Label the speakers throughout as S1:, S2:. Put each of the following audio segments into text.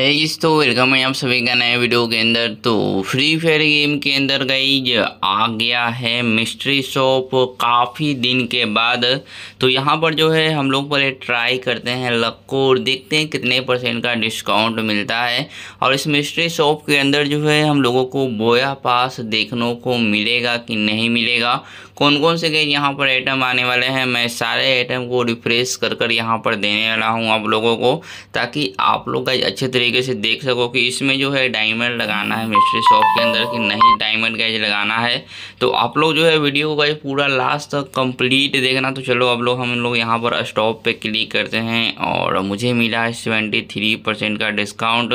S1: है इस तो वेलकम है आप सभी का नए वीडियो के अंदर तो फ्री फायर गेम के अंदर गई आ गया है मिस्ट्री शॉप काफ़ी दिन के बाद तो यहाँ पर जो है हम लोग पहले ट्राई करते हैं लक्को और देखते हैं कितने परसेंट का डिस्काउंट मिलता है और इस मिस्ट्री शॉप के अंदर जो है हम लोगों को बोया पास देखने को मिलेगा कि नहीं मिलेगा कौन कौन से गेज यहाँ पर आइटम आने वाले हैं मैं सारे आइटम को रिफ्रेश कर कर यहाँ पर देने वाला हूँ आप लोगों को ताकि आप लोग गाइज अच्छे तरीके से देख सको कि इसमें जो है डायमंड लगाना है मिस्ट्री शॉप के अंदर कि नहीं डायमंड गैज लगाना है तो आप लोग जो है वीडियो को गाइज पूरा लास्ट तक कम्प्लीट देखना तो चलो आप लोग हम लोग यहाँ पर स्टॉप पर क्लिक करते हैं और मुझे मिला है सेवेंटी का डिस्काउंट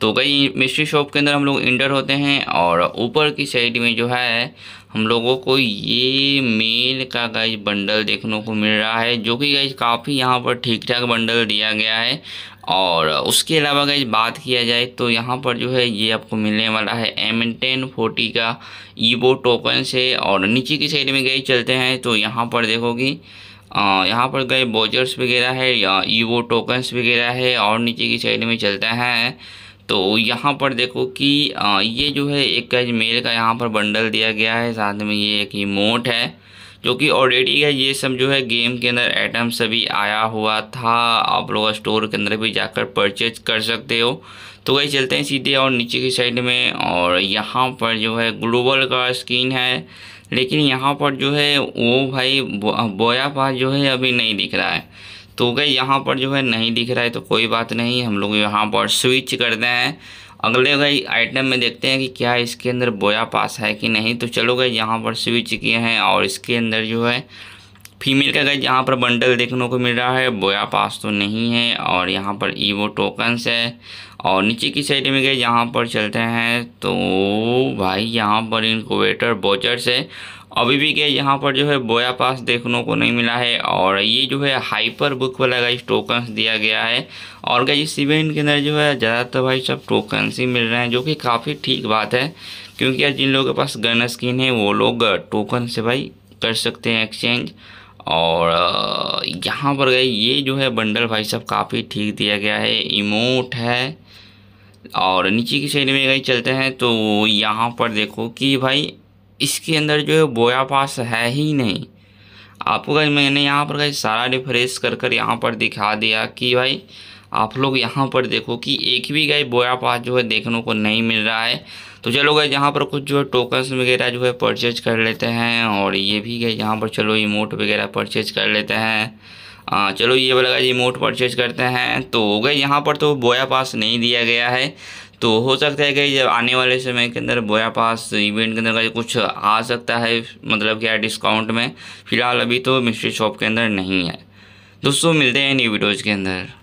S1: तो कई मिस्ट्री शॉप के अंदर हम लोग इंटर होते हैं और ऊपर की साइड में जो है हम लोगों को ये मेल का गाइज बंडल देखने को मिल रहा है जो कि गाइज काफ़ी यहाँ पर ठीक ठाक बंडल दिया गया है और उसके अलावा गाइज बात किया जाए तो यहाँ पर जो है ये आपको मिलने वाला है एम एन टेन फोर्टी का वो टोकन से और नीचे की साइड में गए चलते हैं तो यहाँ पर देखोगी यहाँ पर गए बोजर्स वगैरह है या ईवो टोकन्स वगैरह है और नीचे की साइड में चलता है तो यहाँ पर देखो कि ये जो है एक मेल का यहाँ पर बंडल दिया गया है साथ में ये एक इमोट है जो कि ऑलरेडी है ये सब जो है गेम के अंदर आइटम सभी आया हुआ था आप लोग स्टोर के अंदर भी जाकर परचेज कर सकते हो तो वही चलते हैं सीधे और नीचे की साइड में और यहाँ पर जो है ग्लोबल का स्क्रीन है लेकिन यहाँ पर जो है वो भाई बोया पास जो है अभी नहीं दिख रहा है तो गए यहाँ पर जो है नहीं दिख रहा है तो कोई बात नहीं हम लोग यहाँ पर स्विच करते हैं अगले गई आइटम में देखते हैं कि क्या इसके अंदर बोया पास है कि नहीं तो चलो गए यहाँ पर स्विच किए हैं और इसके अंदर जो है फीमेल का गए यहाँ पर बंडल देखने को मिल रहा है बोया पास तो नहीं है और यहाँ पर ईवो टोकन्स है और नीचे की साइड में गए यहाँ पर चलते हैं तो भाई यहाँ पर इनकोवेटर बोचर्स है अभी भी क्या यहाँ पर जो है बोया पास देखने को नहीं मिला है और ये जो है हाइपर बुक वाला गाइस टोकन्स दिया गया है और क्या इस इवेंट के अंदर जो है ज़्यादातर भाई सब टोकन्स ही मिल रहे हैं जो कि काफ़ी ठीक बात है क्योंकि यार जिन लोगों के पास गन स्किन है वो लोग टोकन से भाई कर सकते हैं एक्सचेंज और यहाँ पर गए ये जो है बंडल भाई साहब काफ़ी ठीक दिया गया है इमोट है और नीचे की साइड में गई चलते हैं तो यहाँ पर देखो कि भाई इसके अंदर जो है बोया पास है ही नहीं आपको मैंने यहाँ पर गई सारा रिफ्रेश कर कर यहाँ पर दिखा दिया कि भाई आप लोग यहाँ पर देखो कि एक भी गए बोया पास जो है देखने को नहीं मिल रहा है तो चलो गए यहाँ पर कुछ जो है टोकन्स वगैरह जो है परचेज कर लेते हैं और ये भी गए यहाँ पर चलो इमोट वगैरह परचेज कर लेते हैं आ, चलो ये वाला इमोट परचेज करते हैं तो गए यहाँ पर तो बोया पास नहीं दिया गया है तो हो सकता है कि जब आने वाले समय के अंदर बोया पास इवेंट के अंदर कुछ आ सकता है मतलब क्या डिस्काउंट में फ़िलहाल अभी तो मिस्ट्री शॉप के अंदर नहीं है दोस्तों मिलते हैं न्यू वीडियोज़ के अंदर